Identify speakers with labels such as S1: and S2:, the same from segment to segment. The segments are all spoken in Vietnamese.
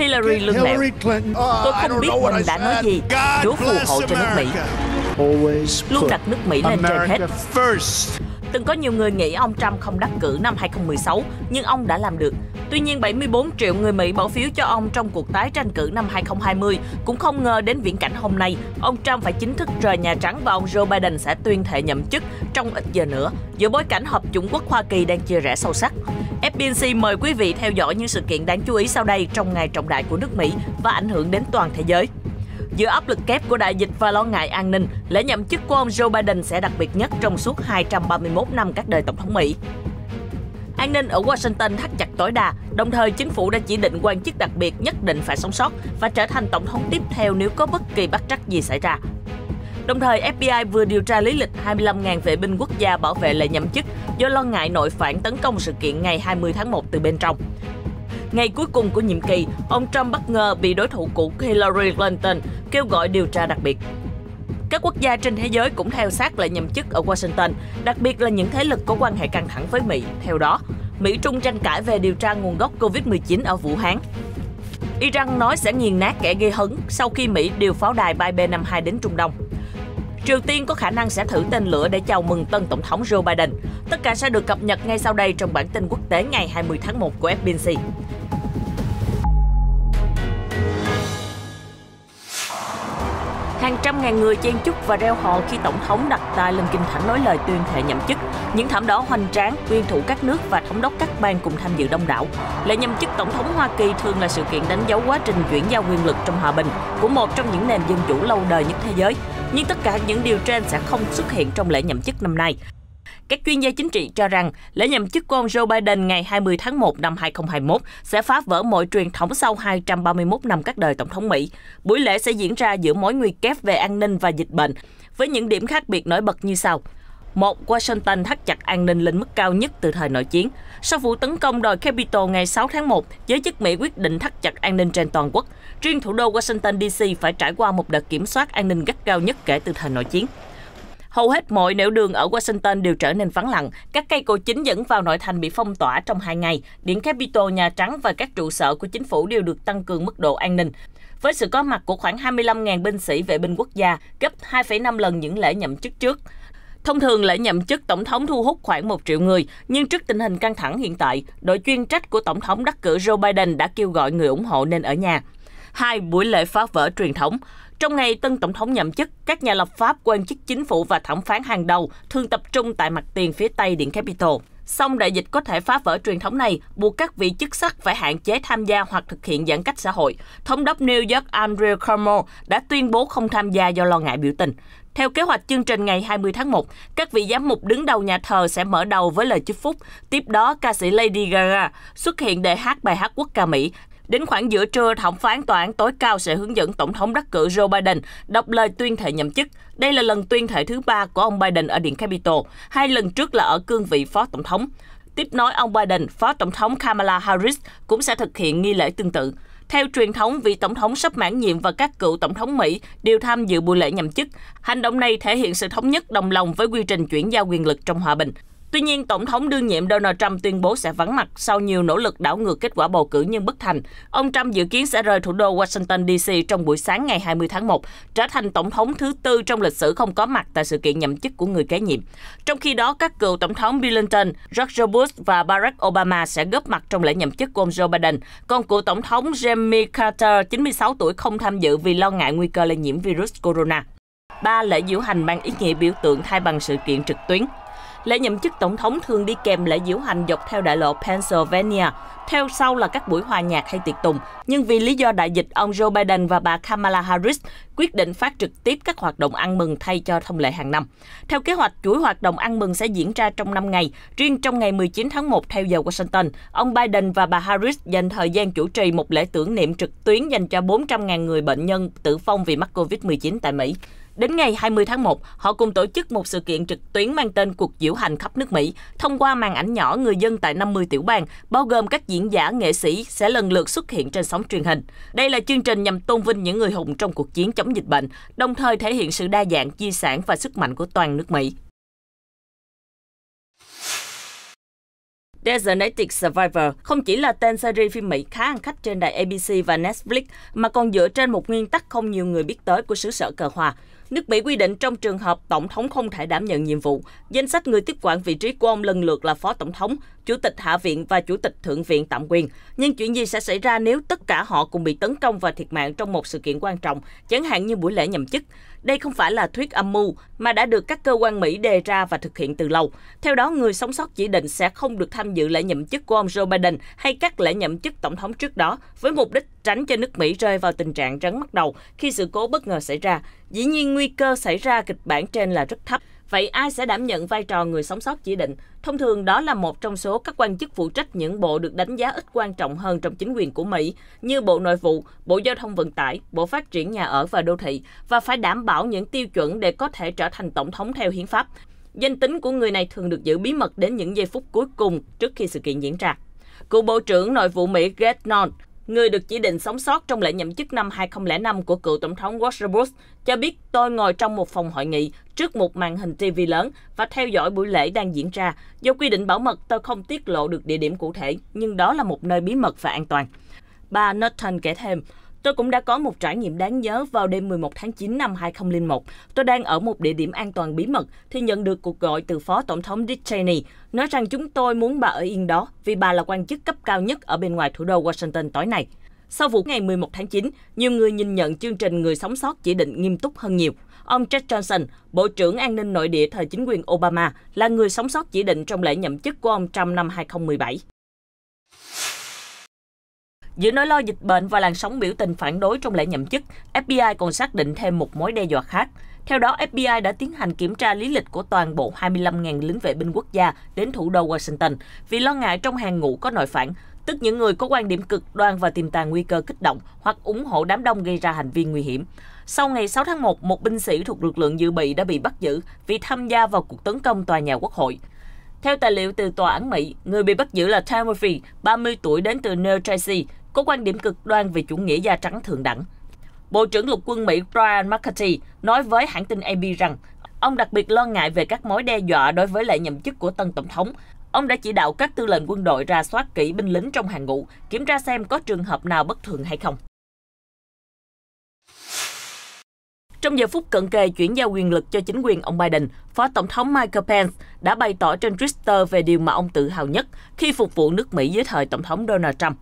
S1: Hillary lương lẹo. Tôi không uh, biết mình đã nói gì. Chúa phù hộ cho nước Mỹ. Luôn đặt nước Mỹ lên trên hết. Từng có nhiều người nghĩ ông Trump không đắc cử năm 2016, nhưng ông đã làm được. Tuy nhiên, 74 triệu người Mỹ bỏ phiếu cho ông trong cuộc tái tranh cử năm 2020 cũng không ngờ đến viễn cảnh hôm nay, ông Trump phải chính thức rời Nhà Trắng và ông Joe Biden sẽ tuyên thệ nhậm chức trong ít giờ nữa, giữa bối cảnh Hợp chủng quốc Hoa Kỳ đang chia rẽ sâu sắc. FBNC mời quý vị theo dõi những sự kiện đáng chú ý sau đây trong ngày trọng đại của nước Mỹ và ảnh hưởng đến toàn thế giới. Giữa áp lực kép của đại dịch và lo ngại an ninh, lễ nhậm chức của ông Joe Biden sẽ đặc biệt nhất trong suốt 231 năm các đời tổng thống Mỹ. An ninh ở Washington thắt chặt tối đa, đồng thời chính phủ đã chỉ định quan chức đặc biệt nhất định phải sống sót và trở thành tổng thống tiếp theo nếu có bất kỳ bất trắc gì xảy ra. Đồng thời, FBI vừa điều tra lý lịch 25.000 vệ binh quốc gia bảo vệ lễ nhậm chức do lo ngại nội phản tấn công sự kiện ngày 20 tháng 1 từ bên trong. Ngày cuối cùng của nhiệm kỳ, ông Trump bất ngờ bị đối thủ cũ Hillary Clinton kêu gọi điều tra đặc biệt. Các quốc gia trên thế giới cũng theo sát lại nhậm chức ở Washington, đặc biệt là những thế lực có quan hệ căng thẳng với Mỹ. Theo đó, Mỹ-Trung tranh cãi về điều tra nguồn gốc COVID-19 ở Vũ Hán. Iran nói sẽ nghiền nát kẻ gây hấn sau khi Mỹ điều pháo đài bay B-52 đến Trung Đông. Triều Tiên có khả năng sẽ thử tên lửa để chào mừng tân tổng thống Joe Biden. Tất cả sẽ được cập nhật ngay sau đây trong bản tin quốc tế ngày 20 tháng 1 của FBC. Hàng trăm ngàn người chen chúc và reo hò khi Tổng thống đặt tay lên kinh thánh nói lời tuyên thệ nhậm chức. Những thảm đỏ hoành tráng, nguyên thủ các nước và thống đốc các bang cùng tham dự đông đảo. Lễ nhậm chức Tổng thống Hoa Kỳ thường là sự kiện đánh dấu quá trình chuyển giao quyền lực trong hòa bình của một trong những nền dân chủ lâu đời nhất thế giới. Nhưng tất cả những điều trên sẽ không xuất hiện trong lễ nhậm chức năm nay. Các chuyên gia chính trị cho rằng lễ nhậm chức của ông Joe Biden ngày 20 tháng 1 năm 2021 sẽ phá vỡ mọi truyền thống sau 231 năm các đời Tổng thống Mỹ. Buổi lễ sẽ diễn ra giữa mối nguy kép về an ninh và dịch bệnh, với những điểm khác biệt nổi bật như sau. Một, Washington thắt chặt an ninh lên mức cao nhất từ thời nội chiến. Sau vụ tấn công đòi Capitol ngày 6 tháng 1, giới chức Mỹ quyết định thắt chặt an ninh trên toàn quốc. Riêng thủ đô Washington DC phải trải qua một đợt kiểm soát an ninh gắt cao nhất kể từ thời nội chiến. Hầu hết mọi nẻo đường ở Washington đều trở nên vắng lặng. Các cây cầu chính dẫn vào nội thành bị phong tỏa trong hai ngày. Điện Capitol, Nhà Trắng và các trụ sở của chính phủ đều được tăng cường mức độ an ninh. Với sự có mặt của khoảng 25.000 binh sĩ vệ binh quốc gia, gấp 2,5 lần những lễ nhậm chức trước. Thông thường lễ nhậm chức tổng thống thu hút khoảng 1 triệu người, nhưng trước tình hình căng thẳng hiện tại, đội chuyên trách của tổng thống đắc cử Joe Biden đã kêu gọi người ủng hộ nên ở nhà. Hai buổi lễ phá vỡ truyền thống, trong ngày tân tổng thống nhậm chức, các nhà lập pháp, quan chức chính phủ và thẩm phán hàng đầu thường tập trung tại mặt tiền phía tây Điện Capitol. Song đại dịch có thể phá vỡ truyền thống này, buộc các vị chức sắc phải hạn chế tham gia hoặc thực hiện giãn cách xã hội. Thống đốc New York Andrew Cuomo đã tuyên bố không tham gia do lo ngại biểu tình. Theo kế hoạch chương trình ngày 20 tháng 1, các vị giám mục đứng đầu nhà thờ sẽ mở đầu với lời chúc phúc. Tiếp đó, ca sĩ Lady Gaga xuất hiện để hát bài hát quốc ca Mỹ Đến khoảng giữa trưa, thẩm phán tòa án tối cao sẽ hướng dẫn Tổng thống đắc cử Joe Biden đọc lời tuyên thệ nhậm chức. Đây là lần tuyên thệ thứ ba của ông Biden ở Điện Capitol, hai lần trước là ở cương vị phó tổng thống. Tiếp nối ông Biden, Phó Tổng thống Kamala Harris cũng sẽ thực hiện nghi lễ tương tự. Theo truyền thống, vị tổng thống sắp mãn nhiệm và các cựu tổng thống Mỹ đều tham dự buổi lễ nhậm chức. Hành động này thể hiện sự thống nhất đồng lòng với quy trình chuyển giao quyền lực trong hòa bình. Tuy nhiên, Tổng thống đương nhiệm Donald Trump tuyên bố sẽ vắng mặt sau nhiều nỗ lực đảo ngược kết quả bầu cử nhưng bất thành. Ông Trump dự kiến sẽ rời thủ đô Washington DC trong buổi sáng ngày 20 tháng 1, trở thành tổng thống thứ tư trong lịch sử không có mặt tại sự kiện nhậm chức của người kế nhiệm. Trong khi đó, các cựu tổng thống Bill Clinton, George Bush và Barack Obama sẽ góp mặt trong lễ nhậm chức của ông Joe Biden. Còn cựu tổng thống Jimmy Carter, 96 tuổi, không tham dự vì lo ngại nguy cơ lây nhiễm virus corona. Ba lễ diễu hành mang ý nghĩa biểu tượng thay bằng sự kiện trực tuyến. Lễ nhậm chức tổng thống thường đi kèm lễ diễu hành dọc theo đại lộ Pennsylvania, theo sau là các buổi hòa nhạc hay tiệc tùng. Nhưng vì lý do đại dịch, ông Joe Biden và bà Kamala Harris quyết định phát trực tiếp các hoạt động ăn mừng thay cho thông lệ hàng năm. Theo kế hoạch, chuỗi hoạt động ăn mừng sẽ diễn ra trong 5 ngày. Riêng trong ngày 19 tháng 1 theo giờ Washington, ông Biden và bà Harris dành thời gian chủ trì một lễ tưởng niệm trực tuyến dành cho 400.000 người bệnh nhân tử vong vì mắc COVID-19 tại Mỹ. Đến ngày 20 tháng 1, họ cùng tổ chức một sự kiện trực tuyến mang tên Cuộc diễu hành khắp nước Mỹ thông qua màn ảnh nhỏ người dân tại 50 tiểu bang, bao gồm các diễn giả, nghệ sĩ sẽ lần lượt xuất hiện trên sóng truyền hình. Đây là chương trình nhằm tôn vinh những người hùng trong cuộc chiến chống dịch bệnh, đồng thời thể hiện sự đa dạng, chia sản và sức mạnh của toàn nước Mỹ. Designated Survivor không chỉ là tên series phim Mỹ khá ăn khách trên đài ABC và Netflix, mà còn dựa trên một nguyên tắc không nhiều người biết tới của xứ sở cờ hòa. Nước Mỹ quy định trong trường hợp Tổng thống không thể đảm nhận nhiệm vụ, danh sách người tiếp quản vị trí của ông lần lượt là Phó Tổng thống, Chủ tịch Hạ viện và Chủ tịch Thượng viện tạm quyền. Nhưng chuyện gì sẽ xảy ra nếu tất cả họ cùng bị tấn công và thiệt mạng trong một sự kiện quan trọng, chẳng hạn như buổi lễ nhậm chức? Đây không phải là thuyết âm mưu mà đã được các cơ quan Mỹ đề ra và thực hiện từ lâu. Theo đó, người sống sót chỉ định sẽ không được tham dự lễ nhậm chức của ông Joe Biden hay các lễ nhậm chức tổng thống trước đó với mục đích tránh cho nước Mỹ rơi vào tình trạng rắn mắt đầu khi sự cố bất ngờ xảy ra. Dĩ nhiên, nguy cơ xảy ra kịch bản trên là rất thấp. Vậy ai sẽ đảm nhận vai trò người sống sót chỉ định? Thông thường đó là một trong số các quan chức phụ trách những bộ được đánh giá ít quan trọng hơn trong chính quyền của Mỹ, như Bộ Nội vụ, Bộ Giao thông Vận tải, Bộ Phát triển Nhà ở và Đô thị, và phải đảm bảo những tiêu chuẩn để có thể trở thành tổng thống theo hiến pháp. Danh tính của người này thường được giữ bí mật đến những giây phút cuối cùng trước khi sự kiện diễn ra. Cựu Bộ trưởng Nội vụ Mỹ Gates Nord người được chỉ định sống sót trong lễ nhậm chức năm 2005 của cựu tổng thống George Bush, cho biết tôi ngồi trong một phòng hội nghị trước một màn hình TV lớn và theo dõi buổi lễ đang diễn ra. Do quy định bảo mật, tôi không tiết lộ được địa điểm cụ thể, nhưng đó là một nơi bí mật và an toàn. Bà Norton kể thêm, Tôi cũng đã có một trải nghiệm đáng nhớ vào đêm 11 tháng 9 năm 2001. Tôi đang ở một địa điểm an toàn bí mật thì nhận được cuộc gọi từ Phó Tổng thống Dick Cheney nói rằng chúng tôi muốn bà ở yên đó vì bà là quan chức cấp cao nhất ở bên ngoài thủ đô Washington tối nay. Sau vụ ngày 11 tháng 9, nhiều người nhìn nhận chương trình Người sống sót chỉ định nghiêm túc hơn nhiều. Ông Jack Johnson, Bộ trưởng An ninh nội địa thời chính quyền Obama, là người sống sót chỉ định trong lễ nhậm chức của ông Trump năm 2017. Giữa nỗi lo dịch bệnh và làn sóng biểu tình phản đối trong lễ nhậm chức, FBI còn xác định thêm một mối đe dọa khác. Theo đó, FBI đã tiến hành kiểm tra lý lịch của toàn bộ 25.000 lính vệ binh quốc gia đến thủ đô Washington vì lo ngại trong hàng ngũ có nội phản, tức những người có quan điểm cực đoan và tiềm tàng nguy cơ kích động hoặc ủng hộ đám đông gây ra hành vi nguy hiểm. Sau ngày 6 tháng 1, một binh sĩ thuộc lực lượng dự bị đã bị bắt giữ vì tham gia vào cuộc tấn công tòa nhà quốc hội. Theo tài liệu từ tòa án Mỹ, người bị bắt giữ là Timothy, 30 tuổi đến từ New Jersey, có quan điểm cực đoan về chủ nghĩa da trắng thượng đẳng. Bộ trưởng Lục quân Mỹ Brian McCarthy nói với hãng tin AP rằng ông đặc biệt lo ngại về các mối đe dọa đối với lại nhậm chức của tân tổng thống. Ông đã chỉ đạo các tư lệnh quân đội ra soát kỹ binh lính trong hàng ngũ, kiểm tra xem có trường hợp nào bất thường hay không. Trong giờ phút cận kề chuyển giao quyền lực cho chính quyền ông Biden, Phó Tổng thống Michael Pence đã bày tỏ trên Twitter về điều mà ông tự hào nhất khi phục vụ nước Mỹ dưới thời Tổng thống Donald Trump.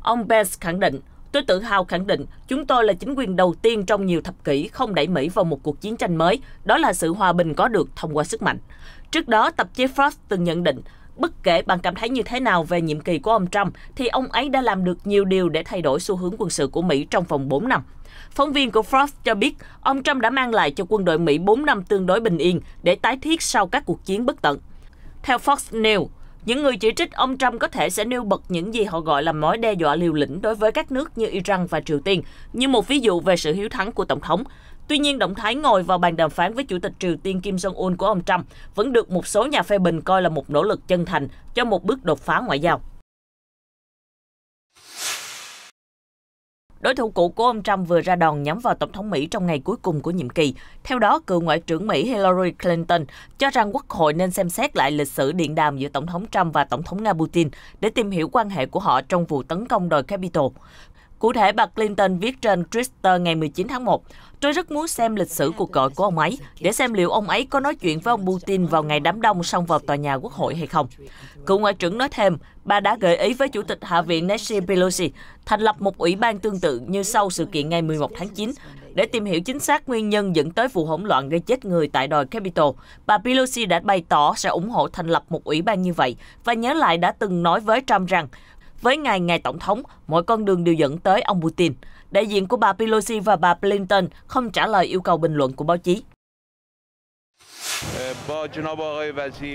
S1: Ông Pence khẳng định, tôi tự hào khẳng định chúng tôi là chính quyền đầu tiên trong nhiều thập kỷ không đẩy Mỹ vào một cuộc chiến tranh mới, đó là sự hòa bình có được thông qua sức mạnh. Trước đó, tạp chí Fox từng nhận định, bất kể bạn cảm thấy như thế nào về nhiệm kỳ của ông Trump, thì ông ấy đã làm được nhiều điều để thay đổi xu hướng quân sự của Mỹ trong vòng 4 năm. Phóng viên của Fox cho biết, ông Trump đã mang lại cho quân đội Mỹ 4 năm tương đối bình yên để tái thiết sau các cuộc chiến bất tận. Theo Fox News, những người chỉ trích ông Trump có thể sẽ nêu bật những gì họ gọi là mối đe dọa liều lĩnh đối với các nước như Iran và Triều Tiên, như một ví dụ về sự hiếu thắng của Tổng thống. Tuy nhiên, động thái ngồi vào bàn đàm phán với Chủ tịch Triều Tiên Kim Jong-un của ông Trump vẫn được một số nhà phê bình coi là một nỗ lực chân thành cho một bước đột phá ngoại giao. Đối thủ cũ của ông Trump vừa ra đòn nhắm vào Tổng thống Mỹ trong ngày cuối cùng của nhiệm kỳ. Theo đó, cựu Ngoại trưởng Mỹ Hillary Clinton cho rằng Quốc hội nên xem xét lại lịch sử điện đàm giữa Tổng thống Trump và Tổng thống Nga Putin để tìm hiểu quan hệ của họ trong vụ tấn công đồi Capitol. Cụ thể, bà Clinton viết trên Twitter ngày 19 tháng 1, Tôi rất muốn xem lịch sử cuộc gọi của ông ấy để xem liệu ông ấy có nói chuyện với ông Putin vào ngày đám đông xong vào tòa nhà quốc hội hay không. Cựu Ngoại trưởng nói thêm, bà đã gợi ý với Chủ tịch Hạ viện Nancy Pelosi thành lập một ủy ban tương tự như sau sự kiện ngày 11 tháng 9 để tìm hiểu chính xác nguyên nhân dẫn tới vụ hỗn loạn gây chết người tại đồi Capitol. Bà Pelosi đã bày tỏ sẽ ủng hộ thành lập một ủy ban như vậy và nhớ lại đã từng nói với Trump rằng với ngài ngài Tổng thống, mọi con đường đều dẫn tới ông Putin. Đại diện của bà Pelosi và bà Clinton không trả lời yêu cầu bình luận của báo chí.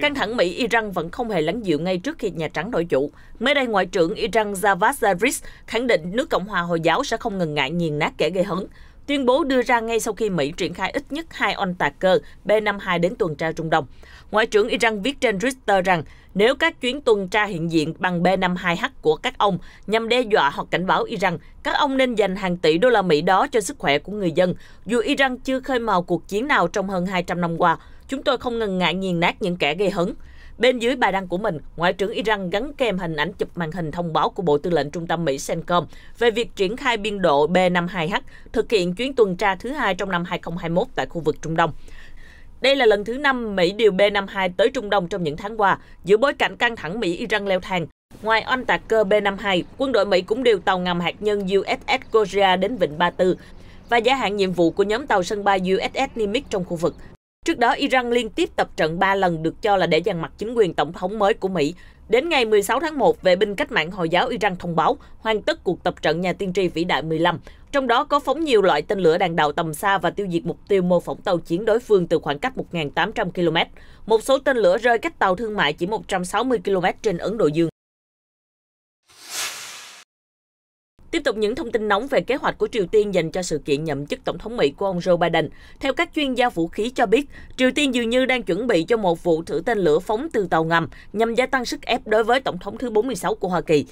S1: Căng thẳng Mỹ-Iran vẫn không hề lắng dịu ngay trước khi Nhà Trắng đổi chủ. Mới đây, Ngoại trưởng Iran Javad Zarif khẳng định nước Cộng hòa Hồi giáo sẽ không ngần ngại nghiền nát kẻ gây hấn. Tuyên bố đưa ra ngay sau khi Mỹ triển khai ít nhất hai on tạc cơ B-52 đến tuần tra Trung Đông. Ngoại trưởng Iran viết trên Twitter rằng nếu các chuyến tuần tra hiện diện bằng B-52H của các ông nhằm đe dọa hoặc cảnh báo Iran, các ông nên dành hàng tỷ đô la Mỹ đó cho sức khỏe của người dân. Dù Iran chưa khơi mào cuộc chiến nào trong hơn 200 năm qua, chúng tôi không ngần ngại nghiền nát những kẻ gây hấn. Bên dưới bài đăng của mình, Ngoại trưởng Iran gắn kèm hình ảnh chụp màn hình thông báo của Bộ Tư lệnh Trung tâm Mỹ CENTCOM về việc triển khai biên độ B-52H thực hiện chuyến tuần tra thứ hai trong năm 2021 tại khu vực Trung Đông. Đây là lần thứ năm Mỹ điều B-52 tới Trung Đông trong những tháng qua, giữa bối cảnh căng thẳng Mỹ-Iran leo thang. Ngoài oanh tạc cơ B-52, quân đội Mỹ cũng điều tàu ngầm hạt nhân USS Korea đến Vịnh Ba Tư và gia hạn nhiệm vụ của nhóm tàu sân bay USS Nimitz trong khu vực. Trước đó, Iran liên tiếp tập trận 3 lần được cho là để dàn mặt chính quyền tổng thống mới của Mỹ, Đến ngày 16 tháng 1, vệ binh cách mạng Hồi giáo Iran thông báo hoàn tất cuộc tập trận nhà tiên tri vĩ đại 15, trong đó có phóng nhiều loại tên lửa đạn đạo tầm xa và tiêu diệt mục tiêu mô phỏng tàu chiến đối phương từ khoảng cách 1.800 km. Một số tên lửa rơi cách tàu thương mại chỉ 160 km trên Ấn Độ Dương. Tiếp tục những thông tin nóng về kế hoạch của Triều Tiên dành cho sự kiện nhậm chức Tổng thống Mỹ của ông Joe Biden. Theo các chuyên gia vũ khí cho biết, Triều Tiên dường như đang chuẩn bị cho một vụ thử tên lửa phóng từ tàu ngầm nhằm gia tăng sức ép đối với Tổng thống thứ 46 của Hoa Kỳ.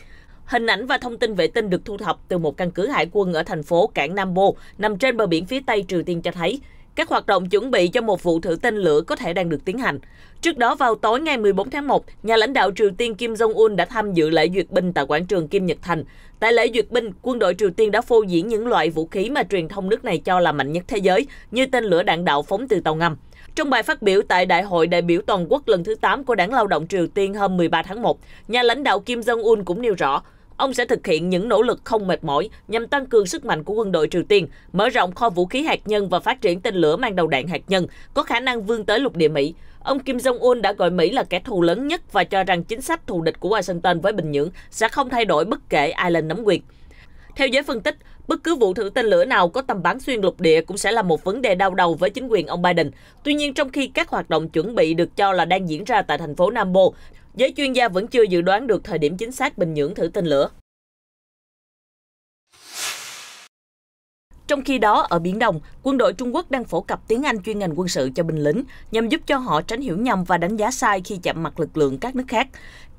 S1: Hình ảnh và thông tin vệ tinh được thu thập từ một căn cứ hải quân ở thành phố cảng Nam Bộ nằm trên bờ biển phía Tây Triều Tiên cho thấy các hoạt động chuẩn bị cho một vụ thử tên lửa có thể đang được tiến hành. Trước đó vào tối ngày 14 tháng 1, nhà lãnh đạo Triều Tiên Kim Jong-un đã tham dự lễ duyệt binh tại quảng trường Kim Nhật Thành. Tại lễ duyệt binh, quân đội Triều Tiên đã phô diễn những loại vũ khí mà truyền thông nước này cho là mạnh nhất thế giới, như tên lửa đạn đạo phóng từ tàu ngầm. Trong bài phát biểu tại Đại hội đại biểu toàn quốc lần thứ 8 của Đảng Lao động Triều Tiên hôm 13 tháng 1, nhà lãnh đạo Kim Jong-un cũng nêu rõ, Ông sẽ thực hiện những nỗ lực không mệt mỏi nhằm tăng cường sức mạnh của quân đội Triều Tiên, mở rộng kho vũ khí hạt nhân và phát triển tên lửa mang đầu đạn hạt nhân có khả năng vươn tới lục địa Mỹ. Ông Kim Jong-un đã gọi Mỹ là kẻ thù lớn nhất và cho rằng chính sách thù địch của Washington với Bình Nhưỡng sẽ không thay đổi bất kể ai lên nắm quyền. Theo giới phân tích, bất cứ vụ thử tên lửa nào có tầm bắn xuyên lục địa cũng sẽ là một vấn đề đau đầu với chính quyền ông Biden. Tuy nhiên, trong khi các hoạt động chuẩn bị được cho là đang diễn ra tại thành phố Nam Bộ, giới chuyên gia vẫn chưa dự đoán được thời điểm chính xác Bình Nhưỡng thử tên lửa. Trong khi đó, ở Biển Đông, quân đội Trung Quốc đang phổ cập tiếng Anh chuyên ngành quân sự cho binh lính nhằm giúp cho họ tránh hiểu nhầm và đánh giá sai khi chạm mặt lực lượng các nước khác.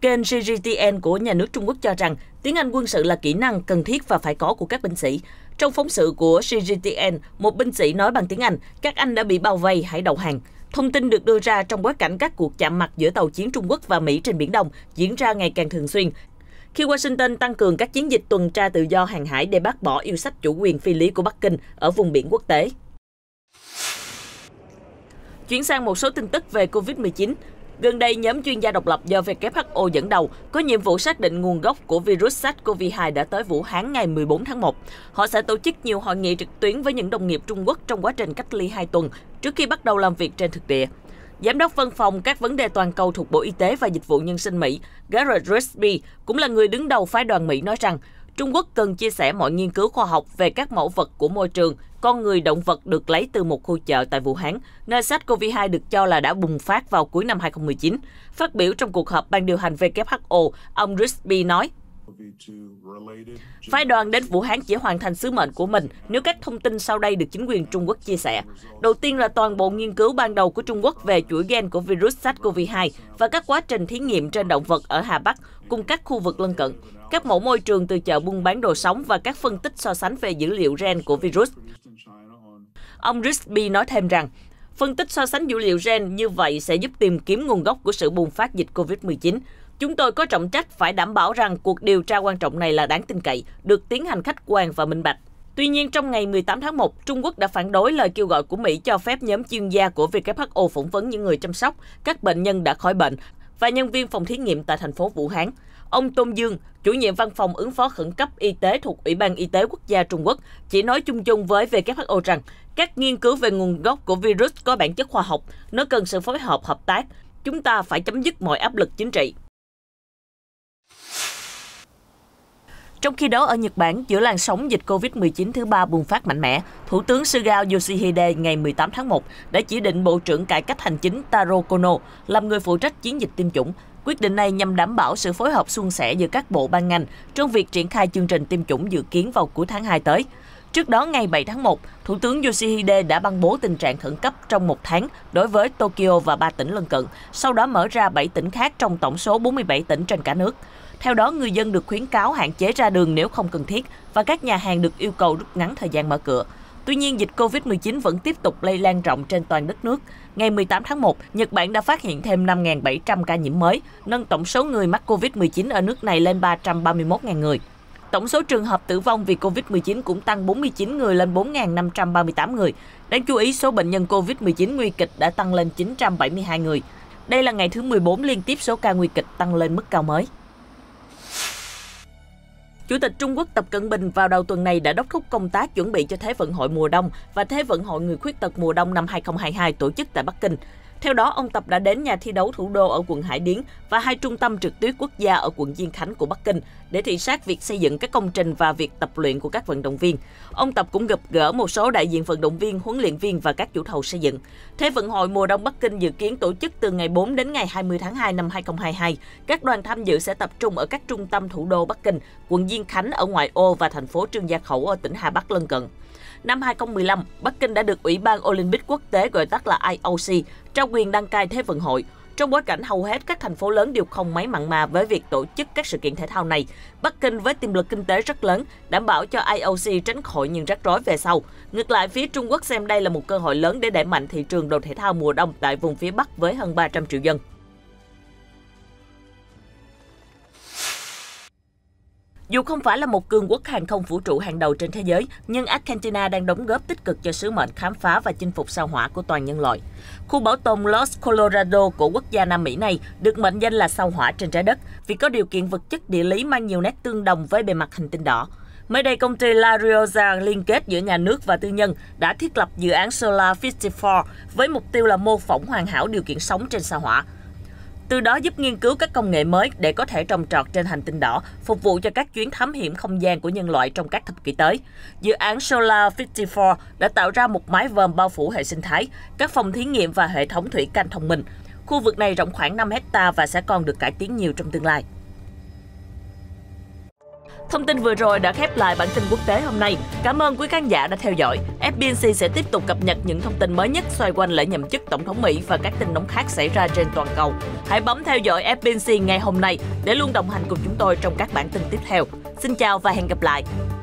S1: Kênh CGTN của nhà nước Trung Quốc cho rằng tiếng Anh quân sự là kỹ năng cần thiết và phải có của các binh sĩ. Trong phóng sự của CGTN, một binh sĩ nói bằng tiếng Anh, các anh đã bị bao vây, hãy đầu hàng. Thông tin được đưa ra trong bối cảnh các cuộc chạm mặt giữa tàu chiến Trung Quốc và Mỹ trên Biển Đông diễn ra ngày càng thường xuyên, khi Washington tăng cường các chiến dịch tuần tra tự do hàng hải để bác bỏ yêu sách chủ quyền phi lý của Bắc Kinh ở vùng biển quốc tế. Chuyển sang một số tin tức về COVID-19, Gần đây, nhóm chuyên gia độc lập do WHO dẫn đầu có nhiệm vụ xác định nguồn gốc của virus SARS-CoV-2 đã tới Vũ Hán ngày 14 tháng 1. Họ sẽ tổ chức nhiều hội nghị trực tuyến với những đồng nghiệp Trung Quốc trong quá trình cách ly 2 tuần trước khi bắt đầu làm việc trên thực địa. Giám đốc văn phòng các vấn đề toàn cầu thuộc Bộ Y tế và Dịch vụ Nhân sinh Mỹ, Garrett Risby, cũng là người đứng đầu phái đoàn Mỹ nói rằng Trung Quốc cần chia sẻ mọi nghiên cứu khoa học về các mẫu vật của môi trường, con người động vật được lấy từ một khu chợ tại Vũ Hán, nơi SARS-CoV-2 được cho là đã bùng phát vào cuối năm 2019. Phát biểu trong cuộc họp ban điều hành WHO, ông Risby nói, Phái đoàn đến Vũ Hán chỉ hoàn thành sứ mệnh của mình nếu các thông tin sau đây được chính quyền Trung Quốc chia sẻ. Đầu tiên là toàn bộ nghiên cứu ban đầu của Trung Quốc về chuỗi gen của virus SARS-CoV-2 và các quá trình thí nghiệm trên động vật ở Hà Bắc cùng các khu vực lân cận, các mẫu môi trường từ chợ buôn bán đồ sống và các phân tích so sánh về dữ liệu gen của virus. Ông Risby nói thêm rằng, phân tích so sánh dữ liệu gen như vậy sẽ giúp tìm kiếm nguồn gốc của sự bùng phát dịch COVID-19, Chúng tôi có trọng trách phải đảm bảo rằng cuộc điều tra quan trọng này là đáng tin cậy, được tiến hành khách quan và minh bạch. Tuy nhiên, trong ngày 18 tháng 1, Trung Quốc đã phản đối lời kêu gọi của Mỹ cho phép nhóm chuyên gia của WHO phỏng vấn những người chăm sóc, các bệnh nhân đã khỏi bệnh và nhân viên phòng thí nghiệm tại thành phố Vũ Hán. Ông Tôn Dương, chủ nhiệm văn phòng ứng phó khẩn cấp y tế thuộc Ủy ban Y tế Quốc gia Trung Quốc, chỉ nói chung chung với WHO rằng các nghiên cứu về nguồn gốc của virus có bản chất khoa học, nó cần sự phối hợp, hợp tác. Chúng ta phải chấm dứt mọi áp lực chính trị. Trong khi đó, ở Nhật Bản, giữa làn sóng dịch COVID-19 thứ ba bùng phát mạnh mẽ, Thủ tướng Suga Yoshihide ngày 18 tháng 1 đã chỉ định Bộ trưởng Cải cách Hành chính Taro Kono làm người phụ trách chiến dịch tiêm chủng. Quyết định này nhằm đảm bảo sự phối hợp suôn sẻ giữa các bộ ban ngành trong việc triển khai chương trình tiêm chủng dự kiến vào cuối tháng 2 tới. Trước đó, ngày 7 tháng 1, Thủ tướng Yoshihide đã ban bố tình trạng khẩn cấp trong một tháng đối với Tokyo và ba tỉnh lân cận, sau đó mở ra 7 tỉnh khác trong tổng số 47 tỉnh trên cả nước. Theo đó, người dân được khuyến cáo hạn chế ra đường nếu không cần thiết và các nhà hàng được yêu cầu rút ngắn thời gian mở cửa. Tuy nhiên, dịch COVID-19 vẫn tiếp tục lây lan rộng trên toàn đất nước. Ngày 18 tháng 1, Nhật Bản đã phát hiện thêm 5.700 ca nhiễm mới, nâng tổng số người mắc COVID-19 ở nước này lên 331.000 người. Tổng số trường hợp tử vong vì COVID-19 cũng tăng 49 người lên 4.538 người. Đáng chú ý, số bệnh nhân COVID-19 nguy kịch đã tăng lên 972 người. Đây là ngày thứ 14 liên tiếp số ca nguy kịch tăng lên mức cao mới. Chủ tịch Trung Quốc Tập Cận Bình vào đầu tuần này đã đốc thúc công tác chuẩn bị cho Thế vận hội mùa đông và Thế vận hội người khuyết tật mùa đông năm 2022 tổ chức tại Bắc Kinh. Theo đó, ông Tập đã đến nhà thi đấu thủ đô ở quận Hải Điến và hai trung tâm trực tuyết quốc gia ở quận Diên Khánh của Bắc Kinh để thị sát việc xây dựng các công trình và việc tập luyện của các vận động viên. Ông Tập cũng gặp gỡ một số đại diện vận động viên, huấn luyện viên và các chủ thầu xây dựng. Thế vận hội mùa đông Bắc Kinh dự kiến tổ chức từ ngày 4 đến ngày 20 tháng 2 năm 2022. Các đoàn tham dự sẽ tập trung ở các trung tâm thủ đô Bắc Kinh, quận Diên Khánh ở ngoại ô và thành phố Trương Gia Khẩu ở tỉnh Hà Bắc lân cận. Năm 2015, Bắc Kinh đã được Ủy ban Olympic Quốc tế gọi tắt là IOC trao quyền đăng cai Thế vận hội. Trong bối cảnh hầu hết các thành phố lớn đều không mấy mặn mà với việc tổ chức các sự kiện thể thao này, Bắc Kinh với tiềm lực kinh tế rất lớn đảm bảo cho IOC tránh khỏi những rắc rối về sau. Ngược lại, phía Trung Quốc xem đây là một cơ hội lớn để đẩy mạnh thị trường đồ thể thao mùa đông tại vùng phía Bắc với hơn 300 triệu dân. Dù không phải là một cường quốc hàng không vũ trụ hàng đầu trên thế giới, nhưng Argentina đang đóng góp tích cực cho sứ mệnh khám phá và chinh phục sao hỏa của toàn nhân loại. Khu bảo tồn Los Colorado của quốc gia Nam Mỹ này được mệnh danh là sao hỏa trên trái đất vì có điều kiện vật chất địa lý mang nhiều nét tương đồng với bề mặt hành tinh đỏ. Mới đây, công ty La Rioja liên kết giữa nhà nước và tư nhân đã thiết lập dự án Solar 54 với mục tiêu là mô phỏng hoàn hảo điều kiện sống trên sao hỏa từ đó giúp nghiên cứu các công nghệ mới để có thể trồng trọt trên hành tinh đỏ, phục vụ cho các chuyến thám hiểm không gian của nhân loại trong các thập kỷ tới. Dự án Solar 54 đã tạo ra một mái vòm bao phủ hệ sinh thái, các phòng thí nghiệm và hệ thống thủy canh thông minh. Khu vực này rộng khoảng 5 hecta và sẽ còn được cải tiến nhiều trong tương lai. Thông tin vừa rồi đã khép lại bản tin quốc tế hôm nay. Cảm ơn quý khán giả đã theo dõi. FBNC sẽ tiếp tục cập nhật những thông tin mới nhất xoay quanh lễ nhậm chức Tổng thống Mỹ và các tin nóng khác xảy ra trên toàn cầu. Hãy bấm theo dõi FBNC ngay hôm nay để luôn đồng hành cùng chúng tôi trong các bản tin tiếp theo. Xin chào và hẹn gặp lại!